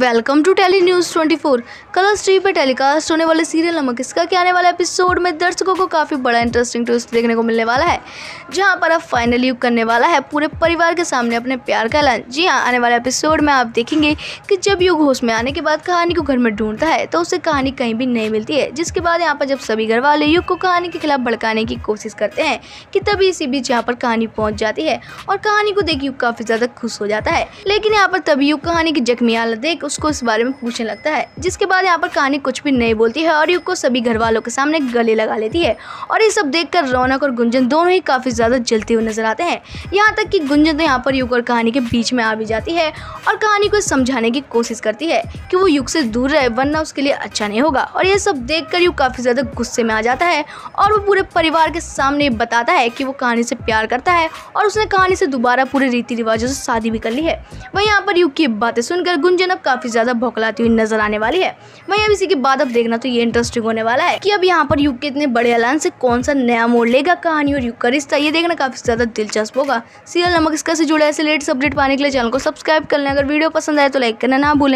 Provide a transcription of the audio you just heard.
welcome to tele news 24 Colors TV पर telecast होने वाले सीरियल नमक इसका के आने वाला एपिसोड में दर्शकों को काफ़ी बड़ा इंटरेस्टिंग ट्विस्ट देखने को मिलने वाला है जहां पर अब फाइनली करने वाला है पूरे परिवार के सामने अपने प्यार का ऐलान जी हां आने वाले एपिसोड में आप देखेंगे कि जब युग होश में आने के बाद कहानी को घर में ढूंढता है तो उसे कहानी कहीं भी नहीं मिलती है जिसके बाद यहाँ पर जब सभी घर वाले युग को कहानी के खिलाफ भड़काने की कोशिश करते हैं कि तभी इसी बीच यहाँ पर कहानी पहुँच जाती है और कहानी को देख युग काफ़ी ज़्यादा खुश हो जाता है लेकिन यहाँ पर तभी युग कहानी की जख्मी हालत देख उसको इस बारे में पूछने लगता है जिसके बाद यहाँ पर कहानी कुछ भी नहीं बोलती है और युग को सभी घर वालों के सामने गले लगा लेती है और ये सब देखकर रौनक और गुंजन दोनों ही काफ़ी ज़्यादा जलते हुए नजर आते हैं यहाँ तक कि गुंजन तो यहाँ पर युग और कहानी के बीच में आ भी जाती है और कहानी को समझाने की कोशिश करती है कि वो युग से दूर रहे वरना उसके लिए अच्छा नहीं होगा और ये सब देख कर काफ़ी ज़्यादा गुस्से में आ जाता है और वो पूरे परिवार के सामने बताता है कि वो कहानी से प्यार करता है और उसने कहानी से दोबारा पूरे रीति रिवाजों से शादी भी कर ली है वहीं यहाँ पर युग की बातें सुनकर गुंजन अब काफ़ी ज़्यादा भौकलाती हुई नजर आने वाली है वही अब इसी के बाद अब देखना तो ये इंटरेस्टिंग होने वाला है की अब यहाँ पर युग के इतने बड़े ऐलान से कौन सा नया मोड़ लेगा कहानी और युग का रिश्ता ये देखना काफ़ी ज़्यादा दिलचस्प होगा सीरियल नमक इसका से जुड़े ऐसे लेटेस्ट अपडेट पाने के लिए चैनल को सब्सक्राइब कर लें अगर वीडियो पसंद आए तो लाइक करना ना भूलें